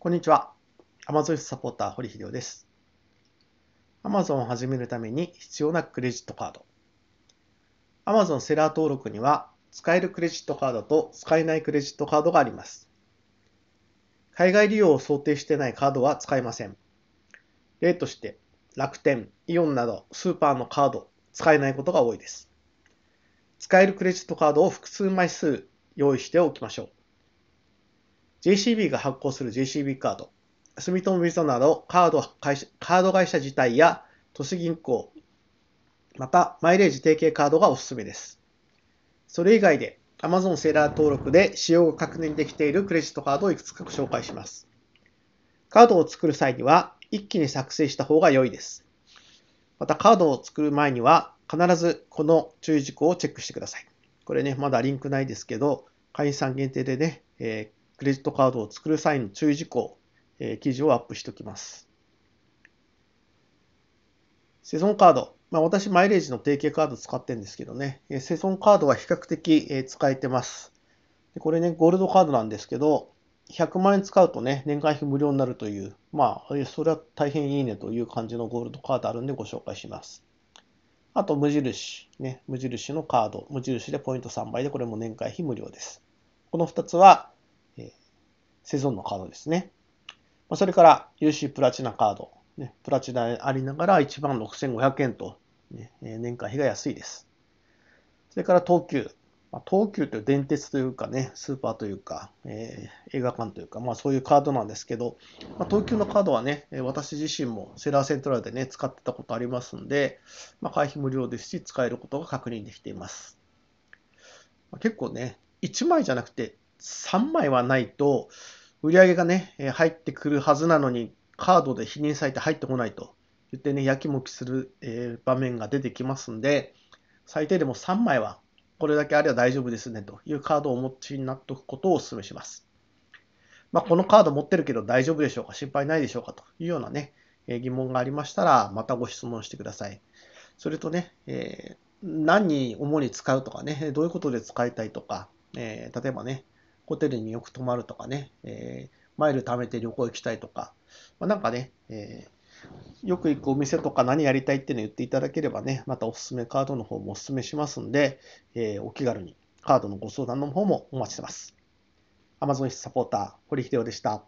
こんにちは。Amazon サポーター、堀秀夫です。Amazon を始めるために必要なクレジットカード。Amazon セラー登録には、使えるクレジットカードと使えないクレジットカードがあります。海外利用を想定してないカードは使えません。例として、楽天、イオンなどスーパーのカード、使えないことが多いです。使えるクレジットカードを複数枚数用意しておきましょう。JCB が発行する JCB カード、住友ビザなどカード会社カード会社自体や都市銀行、またマイレージ提携カードがおすすめです。それ以外で Amazon セーラー登録で使用が確認できているクレジットカードをいくつか紹介します。カードを作る際には一気に作成した方が良いです。またカードを作る前には必ずこの注意事項をチェックしてください。これね、まだリンクないですけど、会員さん限定でね、えクレジットカードを作る際の注意事項、えー、記事をアップしておきます。セゾンカード。まあ、私、マイレージの提携カード使ってるんですけどね、えー、セゾンカードは比較的、えー、使えてます。でこれね、ゴールドカードなんですけど、100万円使うとね、年会費無料になるという、まあ、それは大変いいねという感じのゴールドカードあるんでご紹介します。あと、無印、ね、無印のカード、無印でポイント3倍で、これも年会費無料です。この2つは、セゾンのカードですね。まそれから UC プラチナカード、ね、プラチナありながら1万6500円と、ね、年間費が安いです。それから東急。東急という電鉄というかね、スーパーというか、えー、映画館というか、まあそういうカードなんですけど、まあ、東急のカードはね、私自身もセラーセントラルでね、使ってたことありますんで、まあ会費無料ですし、使えることが確認できています。まあ、結構ね、1枚じゃなくて3枚はないと、売り上げがね、入ってくるはずなのに、カードで否認されて入ってこないと言ってね、やきもきする、え場面が出てきますんで、最低でも3枚は、これだけあれば大丈夫ですねというカードをお持ちになっておくことをお勧めします。まあ、このカード持ってるけど大丈夫でしょうか心配ないでしょうかというようなね、え疑問がありましたら、またご質問してください。それとね、えー、何に主に使うとかね、どういうことで使いたいとか、えー、例えばね、ホテルによく泊まるとかね、えー、マイル貯めて旅行行きたいとか、まあ、なんかね、えー、よく行くお店とか何やりたいっていうの言っていただければね、またおすすめカードの方もおすすめしますんで、えー、お気軽にカードのご相談の方もお待ちしてます。Amazon サポーター、堀秀夫でした。